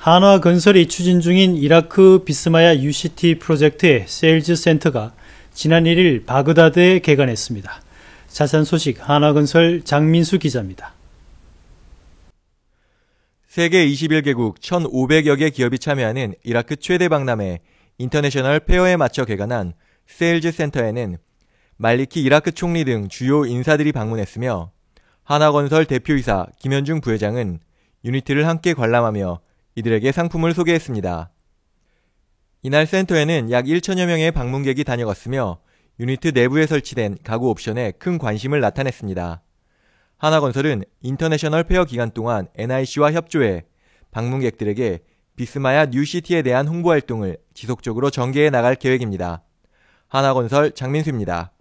한화 건설이 추진 중인 이라크 비스마야 UCT 프로젝트의 세일즈 센터가 지난 1일 바그다드에 개관했습니다. 자산 소식 한화건설 장민수 기자입니다. 세계 21개국 1,500여 개 기업이 참여하는 이라크 최대 박람회 인터내셔널 페어에 맞춰 개관한 세일즈 센터에는 말리키 이라크 총리 등 주요 인사들이 방문했으며 한화건설 대표이사 김현중 부회장은 유니티를 함께 관람하며 이들에게 상품을 소개했습니다. 이날 센터에는 약 1천여 명의 방문객이 다녀갔으며 유니트 내부에 설치된 가구 옵션에 큰 관심을 나타냈습니다. 하나건설은 인터내셔널 페어 기간 동안 NIC와 협조해 방문객들에게 비스마야 뉴시티에 대한 홍보 활동을 지속적으로 전개해 나갈 계획입니다. 하나건설 장민수입니다.